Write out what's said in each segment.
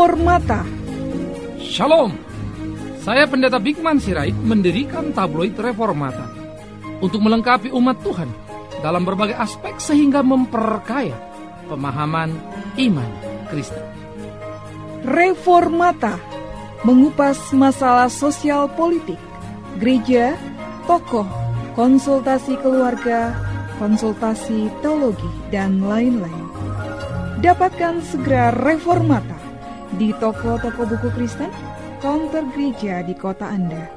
Reformata, Shalom, saya Pendeta Bigman Sirait mendirikan tabloid Reformata untuk melengkapi umat Tuhan dalam berbagai aspek sehingga memperkaya pemahaman iman Kristen. Reformata mengupas masalah sosial politik, gereja, tokoh, konsultasi keluarga, konsultasi teologi, dan lain-lain. Dapatkan segera Reformata di toko-toko buku Kristen, counter gereja di kota Anda,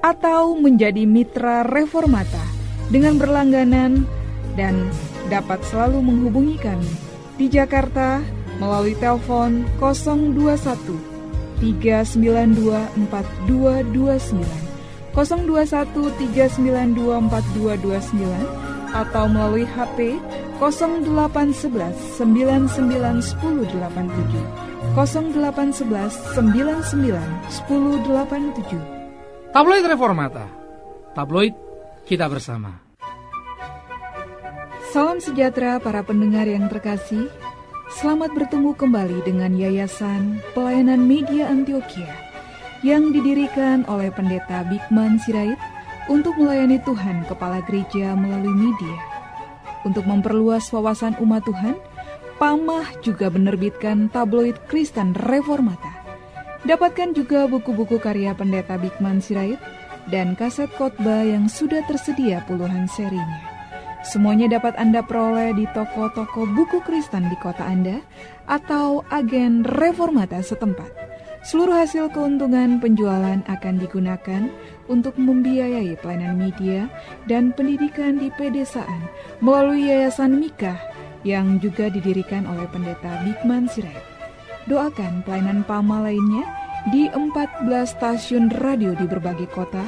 atau menjadi mitra reformata dengan berlangganan dan dapat selalu menghubungi kami di Jakarta melalui telepon 021 392 4229 021 392 4229 atau melalui HP 0811 99 0811 99 Tabloid Reformata Tabloid kita bersama Salam sejahtera para pendengar yang terkasih Selamat bertemu kembali dengan Yayasan Pelayanan Media Antioquia yang didirikan oleh Pendeta Bigman Sirait untuk melayani Tuhan Kepala Gereja melalui media. Untuk memperluas wawasan umat Tuhan, Pamah juga menerbitkan tabloid Kristen Reformata. Dapatkan juga buku-buku karya pendeta Bikman Sirait dan kaset khotbah yang sudah tersedia puluhan serinya. Semuanya dapat Anda peroleh di toko-toko buku Kristen di kota Anda atau agen reformata setempat. Seluruh hasil keuntungan penjualan akan digunakan untuk membiayai pelayanan media dan pendidikan di pedesaan melalui Yayasan Mika yang juga didirikan oleh pendeta Bigman Sirait. Doakan pelayanan PAMA lainnya di 14 stasiun radio di berbagai kota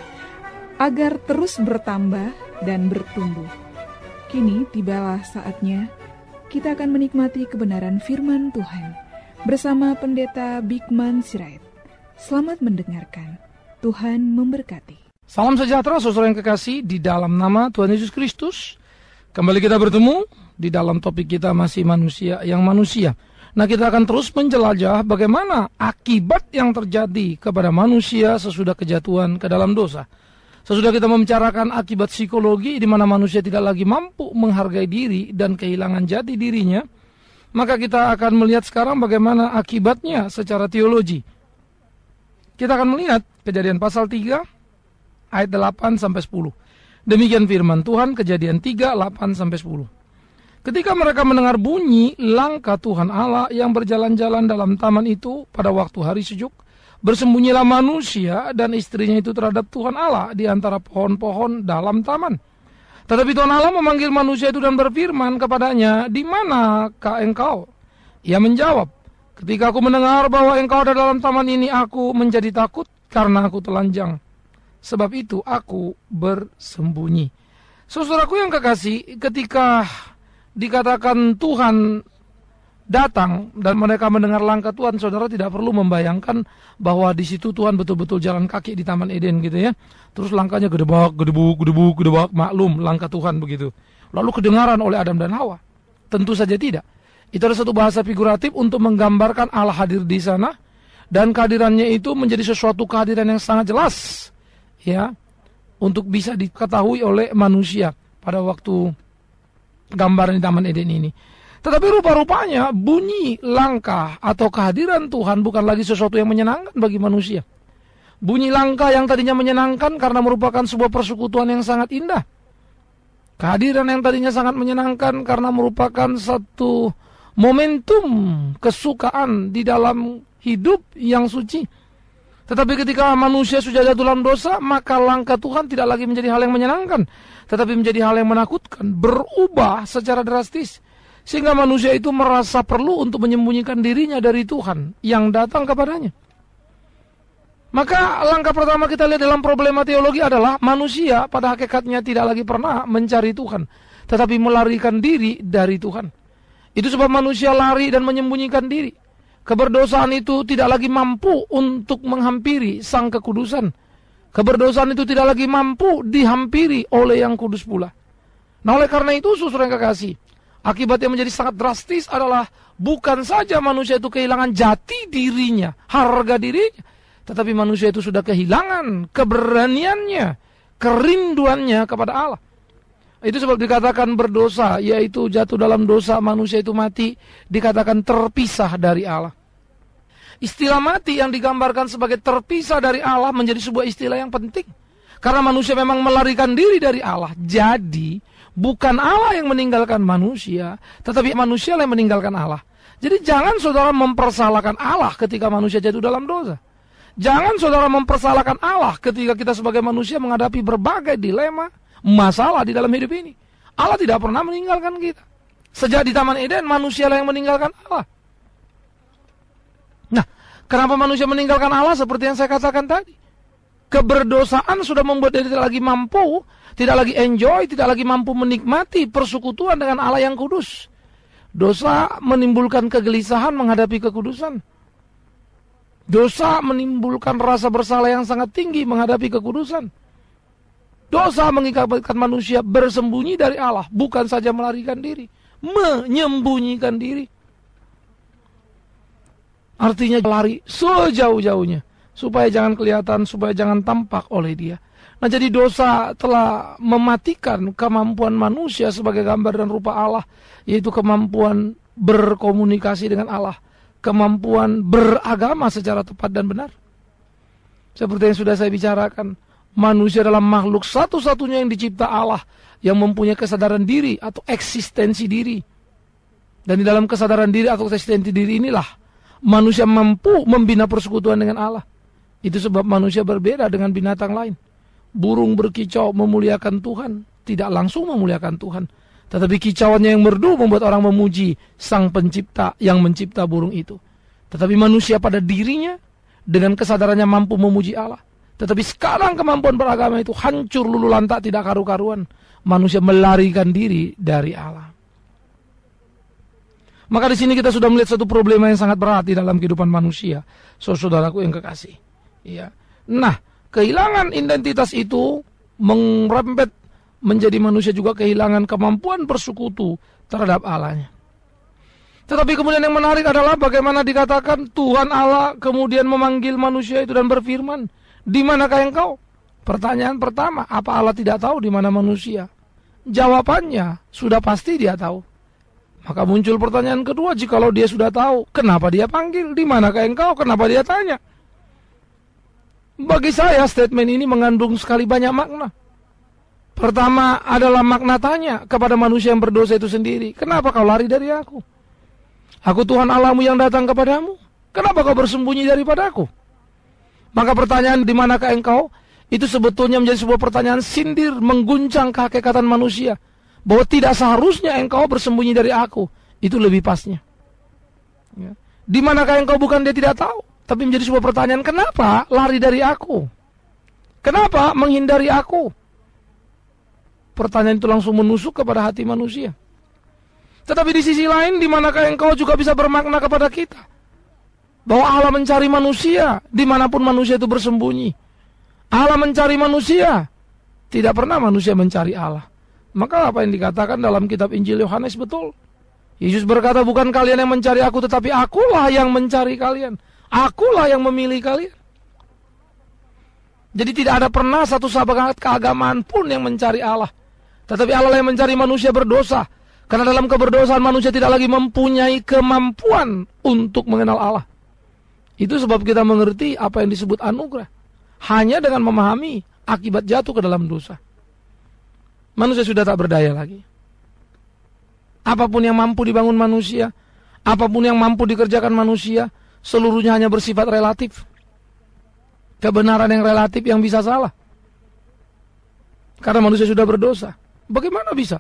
agar terus bertambah dan bertumbuh. Kini tibalah saatnya kita akan menikmati kebenaran firman Tuhan bersama Pendeta Bigman Sirait. Selamat mendengarkan. Tuhan memberkati. Salam sejahtera saudara yang kekasih di dalam nama Tuhan Yesus Kristus. Kembali kita bertemu di dalam topik kita masih manusia yang manusia. Nah kita akan terus menjelajah bagaimana akibat yang terjadi kepada manusia sesudah kejatuhan ke dalam dosa. Sesudah kita membicarakan akibat psikologi di mana manusia tidak lagi mampu menghargai diri dan kehilangan jati dirinya, maka kita akan melihat sekarang bagaimana akibatnya secara teologi. Kita akan melihat kejadian pasal 3 ayat 8 sampai 10. Demikian firman Tuhan kejadian 3 8 sampai 10. Ketika mereka mendengar bunyi langkah Tuhan Allah yang berjalan-jalan dalam taman itu pada waktu hari sejuk, bersembunyilah manusia dan istrinya itu terhadap Tuhan Allah di antara pohon-pohon dalam taman. Tetapi Tuhan Allah memanggil manusia itu dan berfirman kepadanya, di mana kau engkau? Ia menjawab, ketika aku mendengar bahwa engkau ada dalam taman ini, aku menjadi takut karena aku telanjang. Sebab itu aku bersembunyi. Saudaraku yang kekasih, ketika dikatakan Tuhan datang dan mereka mendengar langkah Tuhan, saudara tidak perlu membayangkan bahwa di situ Tuhan betul-betul jalan kaki di Taman Eden gitu ya. Terus langkahnya gede gede gede gedebuk, gede gedebak, maklum langkah Tuhan begitu. Lalu kedengaran oleh Adam dan Hawa. Tentu saja tidak. Itu adalah satu bahasa figuratif untuk menggambarkan Allah hadir di sana dan kehadirannya itu menjadi sesuatu kehadiran yang sangat jelas ya untuk bisa diketahui oleh manusia pada waktu gambaran di Taman Eden ini. Tetapi rupa-rupanya bunyi langkah atau kehadiran Tuhan bukan lagi sesuatu yang menyenangkan bagi manusia. Bunyi langkah yang tadinya menyenangkan karena merupakan sebuah persekutuan yang sangat indah. Kehadiran yang tadinya sangat menyenangkan karena merupakan satu momentum kesukaan di dalam hidup yang suci. Tetapi ketika manusia sudah jatuh dalam dosa, maka langkah Tuhan tidak lagi menjadi hal yang menyenangkan, tetapi menjadi hal yang menakutkan, berubah secara drastis. Sehingga manusia itu merasa perlu untuk menyembunyikan dirinya dari Tuhan yang datang kepadanya. Maka langkah pertama kita lihat dalam problema teologi adalah manusia pada hakikatnya tidak lagi pernah mencari Tuhan. Tetapi melarikan diri dari Tuhan. Itu sebab manusia lari dan menyembunyikan diri. Keberdosaan itu tidak lagi mampu untuk menghampiri sang kekudusan. Keberdosaan itu tidak lagi mampu dihampiri oleh yang kudus pula. Nah oleh karena itu susur yang kekasih. Akibat yang menjadi sangat drastis adalah bukan saja manusia itu kehilangan jati dirinya, harga dirinya, tetapi manusia itu sudah kehilangan keberaniannya, kerinduannya kepada Allah. Itu sebab dikatakan berdosa, yaitu jatuh dalam dosa manusia itu mati, dikatakan terpisah dari Allah. Istilah mati yang digambarkan sebagai terpisah dari Allah menjadi sebuah istilah yang penting. Karena manusia memang melarikan diri dari Allah. Jadi, bukan Allah yang meninggalkan manusia, tetapi manusia yang meninggalkan Allah. Jadi jangan saudara mempersalahkan Allah ketika manusia jatuh dalam dosa. Jangan saudara mempersalahkan Allah ketika kita sebagai manusia menghadapi berbagai dilema, masalah di dalam hidup ini. Allah tidak pernah meninggalkan kita. Sejak di Taman Eden, manusia yang meninggalkan Allah. Nah, kenapa manusia meninggalkan Allah seperti yang saya katakan tadi? Keberdosaan sudah membuat dia tidak lagi mampu, tidak lagi enjoy, tidak lagi mampu menikmati persekutuan dengan Allah yang kudus. Dosa menimbulkan kegelisahan menghadapi kekudusan. Dosa menimbulkan rasa bersalah yang sangat tinggi menghadapi kekudusan. Dosa mengikatkan manusia bersembunyi dari Allah, bukan saja melarikan diri, menyembunyikan diri. Artinya lari sejauh-jauhnya supaya jangan kelihatan, supaya jangan tampak oleh dia. Nah, jadi dosa telah mematikan kemampuan manusia sebagai gambar dan rupa Allah, yaitu kemampuan berkomunikasi dengan Allah, kemampuan beragama secara tepat dan benar. Seperti yang sudah saya bicarakan, manusia adalah makhluk satu-satunya yang dicipta Allah, yang mempunyai kesadaran diri atau eksistensi diri. Dan di dalam kesadaran diri atau eksistensi diri inilah manusia mampu membina persekutuan dengan Allah. Itu sebab manusia berbeda dengan binatang lain. Burung berkicau memuliakan Tuhan, tidak langsung memuliakan Tuhan. Tetapi kicauannya yang merdu membuat orang memuji sang pencipta yang mencipta burung itu. Tetapi manusia pada dirinya dengan kesadarannya mampu memuji Allah. Tetapi sekarang kemampuan beragama itu hancur lulu lantak tidak karu-karuan. Manusia melarikan diri dari Allah. Maka di sini kita sudah melihat satu problema yang sangat berat di dalam kehidupan manusia. Saudaraku yang kekasih. Ya. Nah, kehilangan identitas itu merembet menjadi manusia juga kehilangan kemampuan bersukutu terhadap Allahnya. Tetapi kemudian yang menarik adalah bagaimana dikatakan Tuhan Allah kemudian memanggil manusia itu dan berfirman, "Di manakah engkau?" Pertanyaan pertama, apa Allah tidak tahu di mana manusia? Jawabannya sudah pasti dia tahu. Maka muncul pertanyaan kedua, jikalau dia sudah tahu, kenapa dia panggil? Di manakah engkau? Kenapa dia tanya? Bagi saya statement ini mengandung sekali banyak makna. Pertama adalah makna tanya kepada manusia yang berdosa itu sendiri. Kenapa kau lari dari aku? Aku Tuhan Allahmu yang datang kepadamu. Kenapa kau bersembunyi daripada aku? Maka pertanyaan di manakah engkau? Itu sebetulnya menjadi sebuah pertanyaan sindir mengguncang kehakikatan manusia. Bahwa tidak seharusnya engkau bersembunyi dari aku. Itu lebih pasnya. Dimanakah ya. Di manakah engkau bukan dia tidak tahu? Tapi menjadi sebuah pertanyaan, kenapa lari dari aku? Kenapa menghindari aku? Pertanyaan itu langsung menusuk kepada hati manusia. Tetapi di sisi lain, di manakah engkau juga bisa bermakna kepada kita? Bahwa Allah mencari manusia, dimanapun manusia itu bersembunyi. Allah mencari manusia, tidak pernah manusia mencari Allah. Maka apa yang dikatakan dalam kitab Injil Yohanes betul. Yesus berkata, bukan kalian yang mencari aku, tetapi akulah yang mencari kalian. Akulah yang memilih kalian. Jadi tidak ada pernah satu sahabat keagamaan pun yang mencari Allah. Tetapi Allah yang mencari manusia berdosa. Karena dalam keberdosaan manusia tidak lagi mempunyai kemampuan untuk mengenal Allah. Itu sebab kita mengerti apa yang disebut anugerah. Hanya dengan memahami akibat jatuh ke dalam dosa. Manusia sudah tak berdaya lagi. Apapun yang mampu dibangun manusia, apapun yang mampu dikerjakan manusia, seluruhnya hanya bersifat relatif. Kebenaran yang relatif yang bisa salah. Karena manusia sudah berdosa. Bagaimana bisa?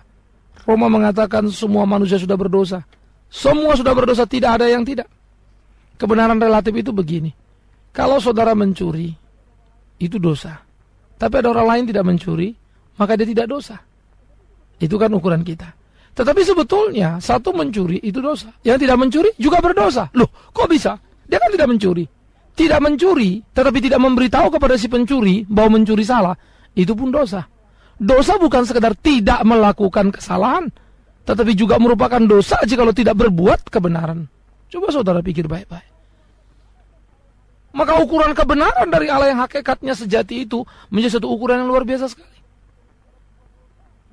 Roma mengatakan semua manusia sudah berdosa. Semua sudah berdosa, tidak ada yang tidak. Kebenaran relatif itu begini. Kalau saudara mencuri, itu dosa. Tapi ada orang lain tidak mencuri, maka dia tidak dosa. Itu kan ukuran kita. Tetapi sebetulnya satu mencuri itu dosa. Yang tidak mencuri juga berdosa. Loh, kok bisa? Dia kan tidak mencuri. Tidak mencuri, tetapi tidak memberitahu kepada si pencuri bahwa mencuri salah, itu pun dosa. Dosa bukan sekedar tidak melakukan kesalahan, tetapi juga merupakan dosa jika lo tidak berbuat kebenaran. Coba saudara pikir baik-baik. Maka ukuran kebenaran dari Allah yang hakikatnya sejati itu menjadi satu ukuran yang luar biasa sekali.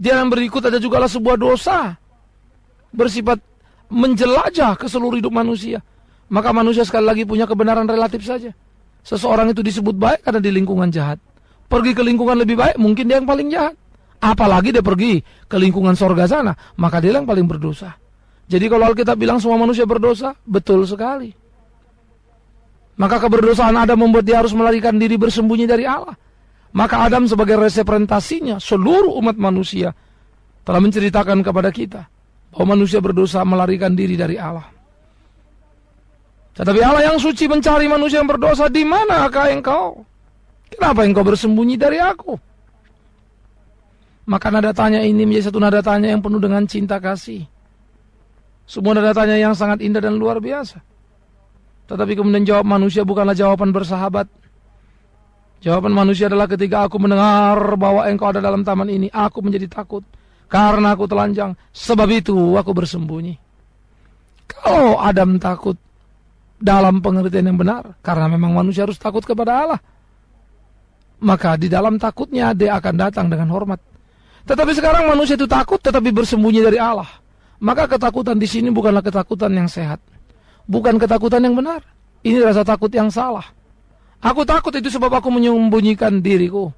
Di yang berikut ada juga sebuah dosa bersifat menjelajah ke seluruh hidup manusia. Maka manusia sekali lagi punya kebenaran relatif saja. Seseorang itu disebut baik karena di lingkungan jahat. Pergi ke lingkungan lebih baik, mungkin dia yang paling jahat. Apalagi dia pergi ke lingkungan sorga sana, maka dia yang paling berdosa. Jadi kalau Alkitab bilang semua manusia berdosa, betul sekali. Maka keberdosaan Adam membuat dia harus melarikan diri bersembunyi dari Allah. Maka Adam sebagai representasinya seluruh umat manusia telah menceritakan kepada kita bahwa manusia berdosa melarikan diri dari Allah. Tetapi Allah yang suci mencari manusia yang berdosa di manakah engkau? Kenapa engkau bersembunyi dari aku? Maka nada tanya ini menjadi satu nada tanya yang penuh dengan cinta kasih. Semua nada tanya yang sangat indah dan luar biasa. Tetapi kemudian jawab manusia bukanlah jawaban bersahabat. Jawaban manusia adalah ketika aku mendengar bahwa engkau ada dalam taman ini, aku menjadi takut karena aku telanjang. Sebab itu aku bersembunyi. Kalau Adam takut, dalam pengertian yang benar karena memang manusia harus takut kepada Allah maka di dalam takutnya dia akan datang dengan hormat tetapi sekarang manusia itu takut tetapi bersembunyi dari Allah maka ketakutan di sini bukanlah ketakutan yang sehat bukan ketakutan yang benar ini rasa takut yang salah aku takut itu sebab aku menyembunyikan diriku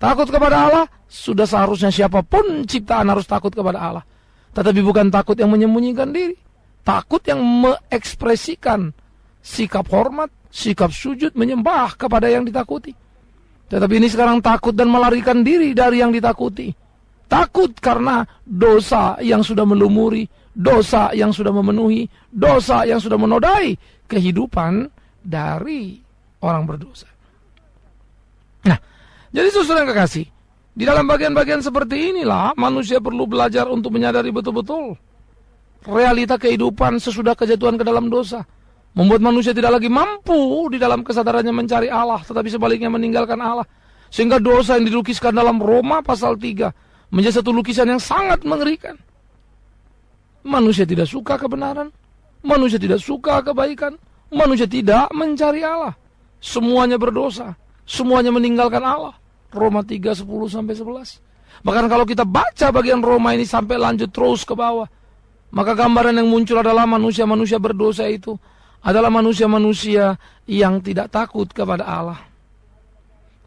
takut kepada Allah sudah seharusnya siapapun ciptaan harus takut kepada Allah tetapi bukan takut yang menyembunyikan diri takut yang mengekspresikan sikap hormat, sikap sujud, menyembah kepada yang ditakuti. Tetapi ini sekarang takut dan melarikan diri dari yang ditakuti. Takut karena dosa yang sudah melumuri, dosa yang sudah memenuhi, dosa yang sudah menodai kehidupan dari orang berdosa. Nah, jadi yang kekasih, di dalam bagian-bagian seperti inilah manusia perlu belajar untuk menyadari betul-betul realita kehidupan sesudah kejatuhan ke dalam dosa Membuat manusia tidak lagi mampu di dalam kesadarannya mencari Allah, tetapi sebaliknya meninggalkan Allah. Sehingga dosa yang dilukiskan dalam Roma pasal 3 menjadi satu lukisan yang sangat mengerikan. Manusia tidak suka kebenaran, manusia tidak suka kebaikan, manusia tidak mencari Allah. Semuanya berdosa, semuanya meninggalkan Allah. Roma 3 10 sampai 11. Bahkan kalau kita baca bagian Roma ini sampai lanjut terus ke bawah, maka gambaran yang muncul adalah manusia-manusia berdosa itu adalah manusia-manusia yang tidak takut kepada Allah.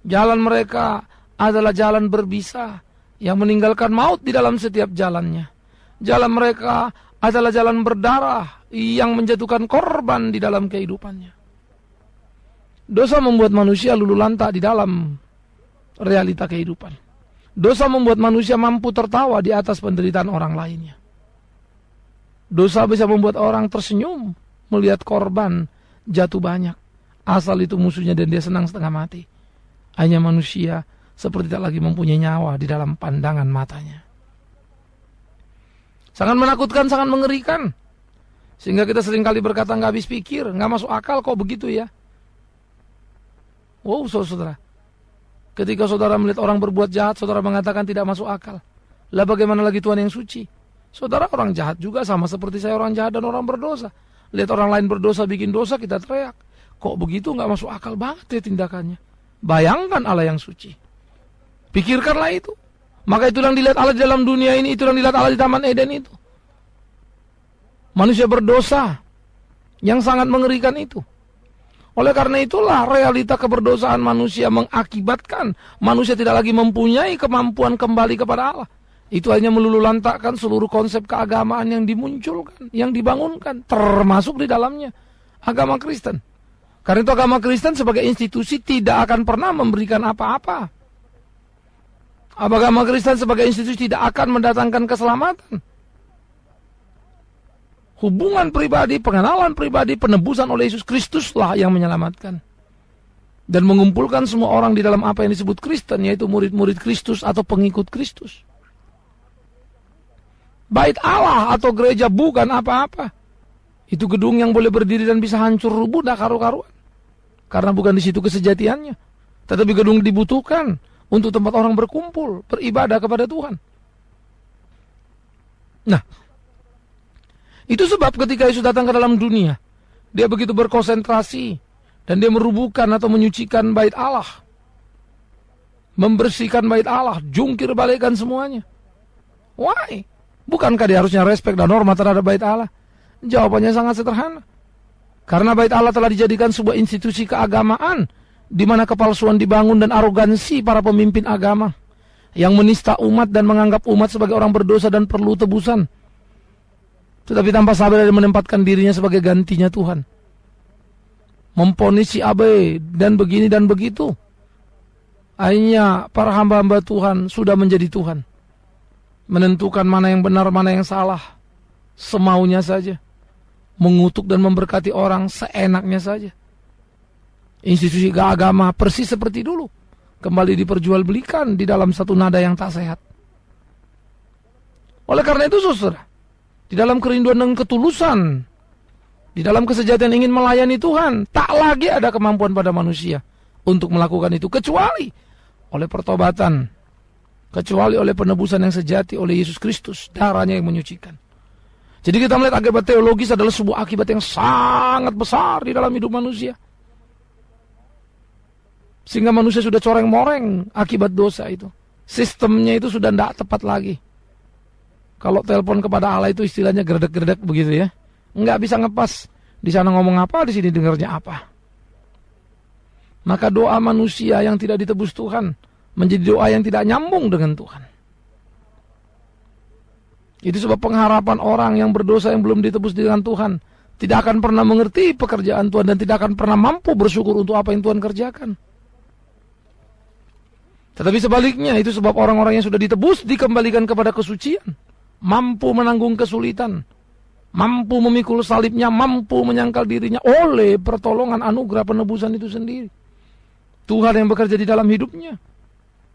Jalan mereka adalah jalan berbisa yang meninggalkan maut di dalam setiap jalannya. Jalan mereka adalah jalan berdarah yang menjatuhkan korban di dalam kehidupannya. Dosa membuat manusia lulu lantak di dalam realita kehidupan. Dosa membuat manusia mampu tertawa di atas penderitaan orang lainnya. Dosa bisa membuat orang tersenyum melihat korban jatuh banyak. Asal itu musuhnya dan dia senang setengah mati. Hanya manusia seperti tak lagi mempunyai nyawa di dalam pandangan matanya. Sangat menakutkan, sangat mengerikan. Sehingga kita seringkali berkata nggak habis pikir, nggak masuk akal kok begitu ya. Wow, saudara. Ketika saudara melihat orang berbuat jahat, saudara mengatakan tidak masuk akal. Lah bagaimana lagi Tuhan yang suci? Saudara orang jahat juga sama seperti saya orang jahat dan orang berdosa lihat orang lain berdosa bikin dosa kita teriak. Kok begitu nggak masuk akal banget ya tindakannya. Bayangkan Allah yang suci. Pikirkanlah itu. Maka itu yang dilihat Allah di dalam dunia ini, itu yang dilihat Allah di Taman Eden itu. Manusia berdosa yang sangat mengerikan itu. Oleh karena itulah realita keberdosaan manusia mengakibatkan manusia tidak lagi mempunyai kemampuan kembali kepada Allah. Itu hanya melululantakkan seluruh konsep keagamaan yang dimunculkan, yang dibangunkan, termasuk di dalamnya agama Kristen. Karena itu agama Kristen sebagai institusi tidak akan pernah memberikan apa-apa. Agama Kristen sebagai institusi tidak akan mendatangkan keselamatan. Hubungan pribadi, pengenalan pribadi, penebusan oleh Yesus Kristuslah yang menyelamatkan. Dan mengumpulkan semua orang di dalam apa yang disebut Kristen, yaitu murid-murid Kristus atau pengikut Kristus bait Allah atau gereja bukan apa-apa. Itu gedung yang boleh berdiri dan bisa hancur rubuh dah karu-karuan. Karena bukan di situ kesejatiannya. Tetapi gedung dibutuhkan untuk tempat orang berkumpul, beribadah kepada Tuhan. Nah, itu sebab ketika Yesus datang ke dalam dunia, dia begitu berkonsentrasi dan dia merubuhkan atau menyucikan bait Allah. Membersihkan bait Allah, jungkir balikan semuanya. Why? Bukankah dia harusnya respek dan hormat terhadap bait Allah? Jawabannya sangat sederhana. Karena bait Allah telah dijadikan sebuah institusi keagamaan di mana kepalsuan dibangun dan arogansi para pemimpin agama yang menista umat dan menganggap umat sebagai orang berdosa dan perlu tebusan. Tetapi tanpa sabar dan menempatkan dirinya sebagai gantinya Tuhan. Memponisi abe dan begini dan begitu. Akhirnya para hamba-hamba Tuhan sudah menjadi Tuhan menentukan mana yang benar, mana yang salah, semaunya saja, mengutuk dan memberkati orang seenaknya saja. Institusi agama persis seperti dulu, kembali diperjualbelikan di dalam satu nada yang tak sehat. Oleh karena itu, saudara, di dalam kerinduan dan ketulusan, di dalam kesejahteraan ingin melayani Tuhan, tak lagi ada kemampuan pada manusia untuk melakukan itu kecuali oleh pertobatan kecuali oleh penebusan yang sejati oleh Yesus Kristus, darahnya yang menyucikan. Jadi kita melihat akibat teologis adalah sebuah akibat yang sangat besar di dalam hidup manusia. Sehingga manusia sudah coreng-moreng akibat dosa itu. Sistemnya itu sudah tidak tepat lagi. Kalau telepon kepada Allah itu istilahnya gerdek-gerdek begitu ya. Nggak bisa ngepas. Di sana ngomong apa, di sini dengarnya apa. Maka doa manusia yang tidak ditebus Tuhan menjadi doa yang tidak nyambung dengan Tuhan. Itu sebab pengharapan orang yang berdosa yang belum ditebus dengan Tuhan tidak akan pernah mengerti pekerjaan Tuhan dan tidak akan pernah mampu bersyukur untuk apa yang Tuhan kerjakan. Tetapi sebaliknya itu sebab orang-orang yang sudah ditebus dikembalikan kepada kesucian, mampu menanggung kesulitan, mampu memikul salibnya, mampu menyangkal dirinya oleh pertolongan anugerah penebusan itu sendiri. Tuhan yang bekerja di dalam hidupnya.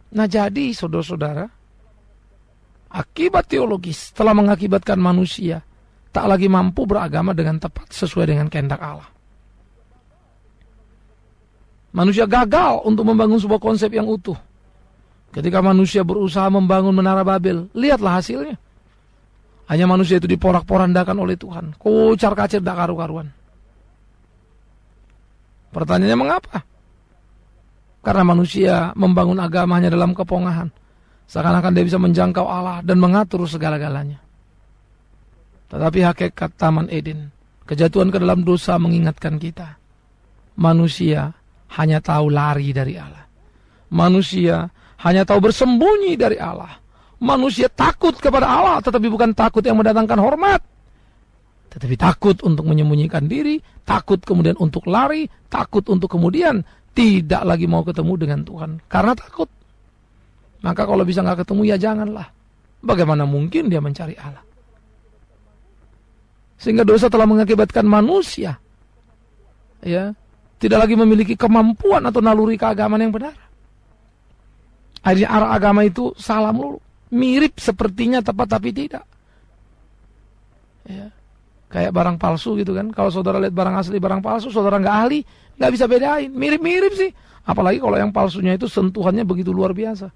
Nah jadi saudara-saudara, akibat teologis telah mengakibatkan manusia tak lagi mampu beragama dengan tepat sesuai dengan kehendak Allah. Manusia gagal untuk membangun sebuah konsep yang utuh. Ketika manusia berusaha membangun menara Babel, lihatlah hasilnya. Hanya manusia itu diporak-porandakan oleh Tuhan. kucar kacir tak karu-karuan. Pertanyaannya mengapa? Karena manusia membangun agamanya dalam kepongahan. Seakan-akan dia bisa menjangkau Allah dan mengatur segala-galanya. Tetapi hakikat Taman Eden, kejatuhan ke dalam dosa mengingatkan kita. Manusia hanya tahu lari dari Allah. Manusia hanya tahu bersembunyi dari Allah. Manusia takut kepada Allah, tetapi bukan takut yang mendatangkan hormat. Tetapi takut untuk menyembunyikan diri, takut kemudian untuk lari, takut untuk kemudian tidak lagi mau ketemu dengan Tuhan karena takut. Maka kalau bisa nggak ketemu ya janganlah. Bagaimana mungkin dia mencari Allah? Sehingga dosa telah mengakibatkan manusia ya tidak lagi memiliki kemampuan atau naluri keagamaan yang benar. Akhirnya arah agama itu salah melulu. Mirip sepertinya tepat tapi tidak. Ya kayak barang palsu gitu kan. Kalau saudara lihat barang asli, barang palsu, saudara nggak ahli, nggak bisa bedain. Mirip-mirip sih. Apalagi kalau yang palsunya itu sentuhannya begitu luar biasa.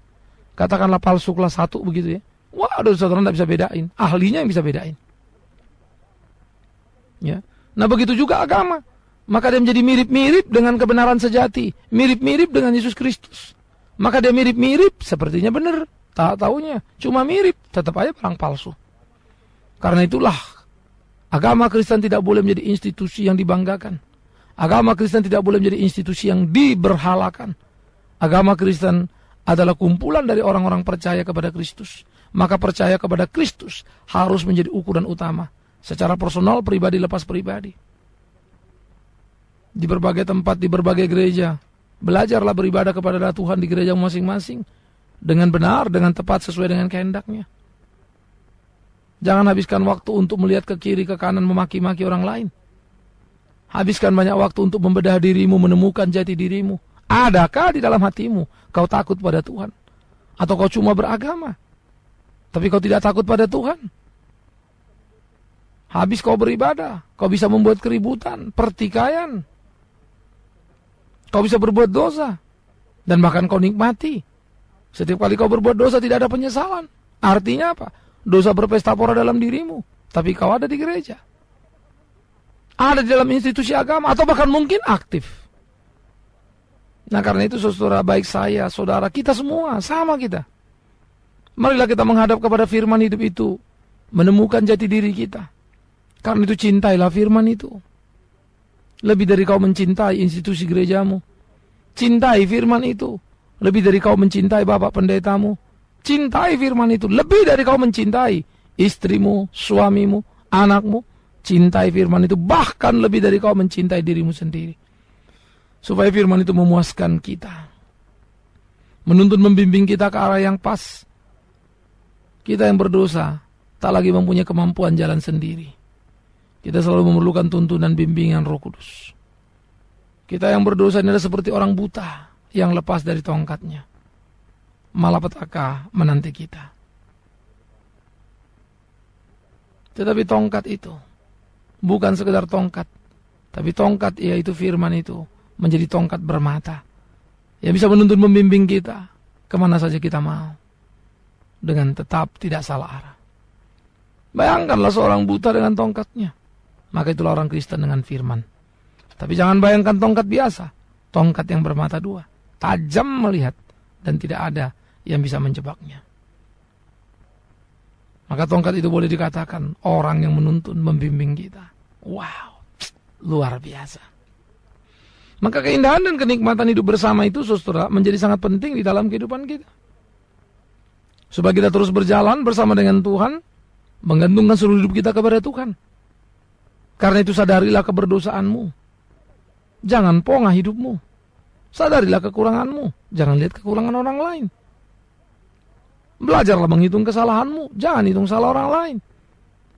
Katakanlah palsu kelas 1 begitu ya. Wah, aduh saudara nggak bisa bedain. Ahlinya yang bisa bedain. Ya. Nah begitu juga agama. Maka dia menjadi mirip-mirip dengan kebenaran sejati. Mirip-mirip dengan Yesus Kristus. Maka dia mirip-mirip, sepertinya benar. Tak taunya, cuma mirip, tetap aja barang palsu. Karena itulah Agama Kristen tidak boleh menjadi institusi yang dibanggakan. Agama Kristen tidak boleh menjadi institusi yang diberhalakan. Agama Kristen adalah kumpulan dari orang-orang percaya kepada Kristus. Maka percaya kepada Kristus harus menjadi ukuran utama. Secara personal, pribadi lepas pribadi. Di berbagai tempat, di berbagai gereja. Belajarlah beribadah kepada Tuhan di gereja masing-masing. Dengan benar, dengan tepat, sesuai dengan kehendaknya. Jangan habiskan waktu untuk melihat ke kiri ke kanan memaki-maki orang lain. Habiskan banyak waktu untuk membedah dirimu, menemukan jati dirimu. Adakah di dalam hatimu kau takut pada Tuhan? Atau kau cuma beragama? Tapi kau tidak takut pada Tuhan? Habis kau beribadah, kau bisa membuat keributan, pertikaian. Kau bisa berbuat dosa. Dan bahkan kau nikmati. Setiap kali kau berbuat dosa tidak ada penyesalan. Artinya apa? dosa berpesta pora dalam dirimu, tapi kau ada di gereja. Ada di dalam institusi agama atau bahkan mungkin aktif. Nah karena itu saudara baik saya, saudara kita semua sama kita. Marilah kita menghadap kepada firman hidup itu. Menemukan jati diri kita. Karena itu cintailah firman itu. Lebih dari kau mencintai institusi gerejamu. Cintai firman itu. Lebih dari kau mencintai bapak pendetamu Cintai firman itu lebih dari kau mencintai istrimu, suamimu, anakmu. Cintai firman itu bahkan lebih dari kau mencintai dirimu sendiri. Supaya firman itu memuaskan kita. Menuntun membimbing kita ke arah yang pas. Kita yang berdosa tak lagi mempunyai kemampuan jalan sendiri. Kita selalu memerlukan tuntunan bimbingan Roh Kudus. Kita yang berdosa ini adalah seperti orang buta yang lepas dari tongkatnya malapetaka menanti kita. Tetapi tongkat itu bukan sekedar tongkat, tapi tongkat yaitu firman itu menjadi tongkat bermata. Ya bisa menuntun membimbing kita kemana saja kita mau. Dengan tetap tidak salah arah. Bayangkanlah seorang buta dengan tongkatnya. Maka itulah orang Kristen dengan firman. Tapi jangan bayangkan tongkat biasa. Tongkat yang bermata dua. Tajam melihat dan tidak ada yang bisa menjebaknya. Maka tongkat itu boleh dikatakan orang yang menuntun, membimbing kita. Wow, luar biasa. Maka keindahan dan kenikmatan hidup bersama itu, sustra menjadi sangat penting di dalam kehidupan kita. Supaya kita terus berjalan bersama dengan Tuhan, menggantungkan seluruh hidup kita kepada Tuhan. Karena itu sadarilah keberdosaanmu. Jangan pongah hidupmu. Sadarilah kekuranganmu. Jangan lihat kekurangan orang lain. Belajarlah menghitung kesalahanmu, jangan hitung salah orang lain.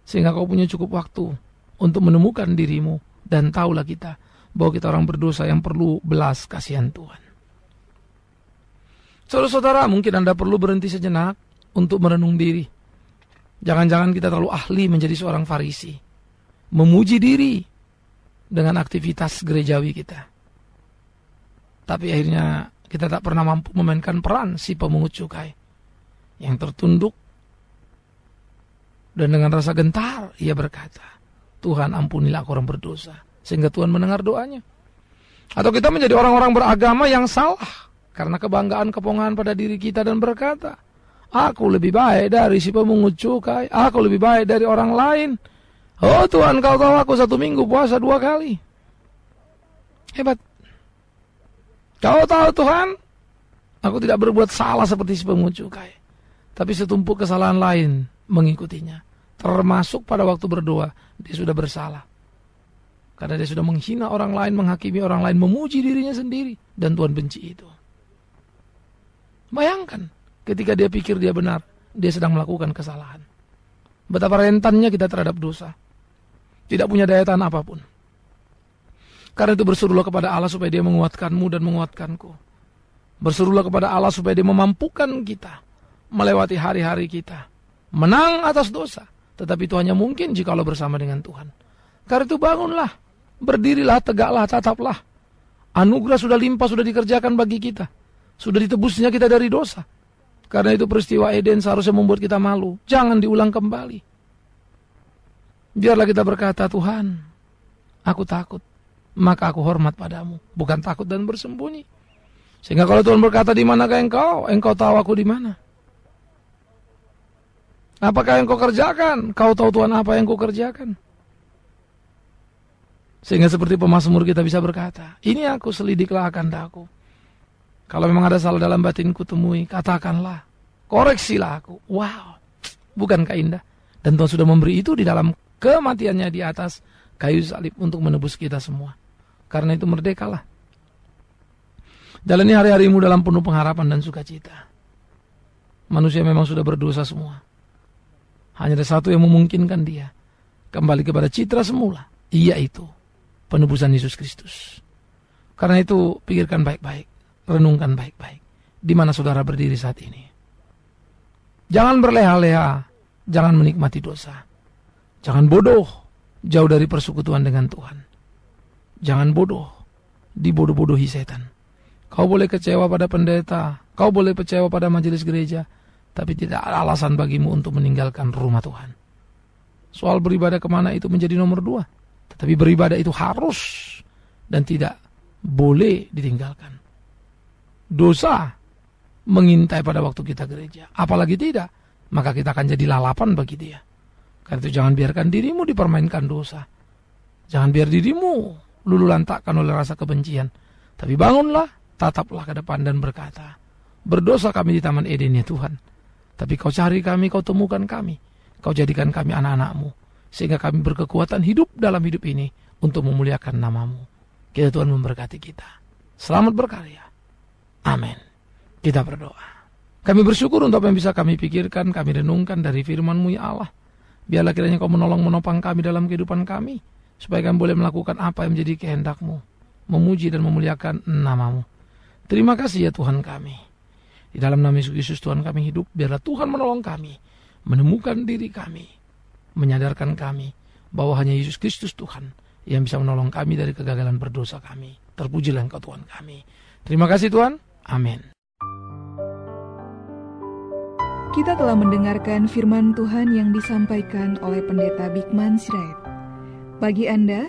Sehingga kau punya cukup waktu untuk menemukan dirimu dan tahulah kita bahwa kita orang berdosa yang perlu belas kasihan Tuhan. Saudara-saudara, mungkin Anda perlu berhenti sejenak untuk merenung diri. Jangan-jangan kita terlalu ahli menjadi seorang farisi. Memuji diri dengan aktivitas gerejawi kita. Tapi akhirnya kita tak pernah mampu memainkan peran si pemungut cukai yang tertunduk dan dengan rasa gentar ia berkata, Tuhan ampunilah aku orang berdosa. Sehingga Tuhan mendengar doanya. Atau kita menjadi orang-orang beragama yang salah. Karena kebanggaan kepongahan pada diri kita dan berkata, Aku lebih baik dari si pemungut cukai. Aku lebih baik dari orang lain. Oh Tuhan kau tahu aku satu minggu puasa dua kali. Hebat. Kau tahu Tuhan, aku tidak berbuat salah seperti si pemungut cukai tapi setumpuk kesalahan lain mengikutinya. Termasuk pada waktu berdoa, dia sudah bersalah. Karena dia sudah menghina orang lain, menghakimi orang lain, memuji dirinya sendiri. Dan Tuhan benci itu. Bayangkan ketika dia pikir dia benar, dia sedang melakukan kesalahan. Betapa rentannya kita terhadap dosa. Tidak punya daya tahan apapun. Karena itu berserulah kepada Allah supaya dia menguatkanmu dan menguatkanku. Berserulah kepada Allah supaya dia memampukan kita melewati hari-hari kita. Menang atas dosa. Tetapi itu hanya mungkin lo bersama dengan Tuhan. Karena itu bangunlah. Berdirilah, tegaklah, tataplah. Anugerah sudah limpah, sudah dikerjakan bagi kita. Sudah ditebusnya kita dari dosa. Karena itu peristiwa Eden seharusnya membuat kita malu. Jangan diulang kembali. Biarlah kita berkata, Tuhan, aku takut. Maka aku hormat padamu. Bukan takut dan bersembunyi. Sehingga kalau Tuhan berkata, di manakah engkau? Engkau tahu aku di mana. Apakah yang kau kerjakan? Kau tahu Tuhan apa yang kau kerjakan? Sehingga seperti pemasmur kita bisa berkata, ini aku selidiklah akan daku. Kalau memang ada salah dalam batinku temui, katakanlah, koreksilah aku. Wow, bukankah indah? Dan Tuhan sudah memberi itu di dalam kematiannya di atas kayu salib untuk menebus kita semua. Karena itu merdekalah. Jalani hari-harimu dalam penuh pengharapan dan sukacita. Manusia memang sudah berdosa semua. Hanya ada satu yang memungkinkan dia kembali kepada citra semula, yaitu penebusan Yesus Kristus. Karena itu pikirkan baik-baik, renungkan baik-baik di mana saudara berdiri saat ini. Jangan berleha-leha, jangan menikmati dosa. Jangan bodoh, jauh dari persekutuan dengan Tuhan. Jangan bodoh, dibodoh-bodohi setan. Kau boleh kecewa pada pendeta, kau boleh kecewa pada majelis gereja, tapi tidak ada alasan bagimu untuk meninggalkan rumah Tuhan. Soal beribadah kemana itu menjadi nomor dua. Tetapi beribadah itu harus dan tidak boleh ditinggalkan. Dosa mengintai pada waktu kita gereja. Apalagi tidak, maka kita akan jadi lalapan bagi dia. Karena itu jangan biarkan dirimu dipermainkan dosa. Jangan biar dirimu lulu lantakkan oleh rasa kebencian. Tapi bangunlah, tataplah ke depan dan berkata, berdosa kami di Taman Eden ya Tuhan tapi kau cari kami, kau temukan kami. Kau jadikan kami anak-anakmu. Sehingga kami berkekuatan hidup dalam hidup ini untuk memuliakan namamu. Kita Tuhan memberkati kita. Selamat berkarya. Amin. Kita berdoa. Kami bersyukur untuk apa yang bisa kami pikirkan, kami renungkan dari FirmanMu ya Allah. Biarlah kiranya Kau menolong menopang kami dalam kehidupan kami. Supaya kami boleh melakukan apa yang menjadi kehendakMu, Memuji dan memuliakan namamu. Terima kasih ya Tuhan kami. Di dalam nama Yesus Kristus Tuhan kami hidup, biarlah Tuhan menolong kami, menemukan diri kami, menyadarkan kami bahwa hanya Yesus Kristus Tuhan yang bisa menolong kami dari kegagalan berdosa kami. Terpujilah Engkau Tuhan kami. Terima kasih Tuhan. Amin. Kita telah mendengarkan firman Tuhan yang disampaikan oleh Pendeta Bikman Sirait. Bagi Anda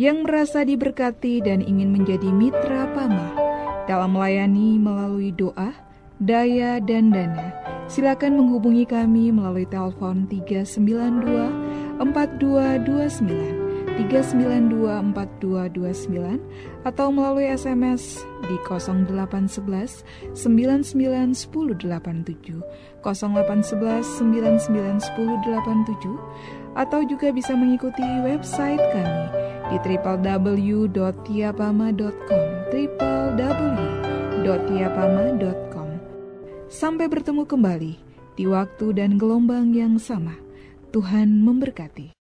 yang merasa diberkati dan ingin menjadi mitra Pama dalam melayani melalui doa, daya, dan dana, silakan menghubungi kami melalui telepon 392 4229 392 4229 atau melalui SMS di 0811 99 0811 atau juga bisa mengikuti website kami di www.tiapama.com www.tiapama.com Sampai bertemu kembali di waktu dan gelombang yang sama. Tuhan memberkati.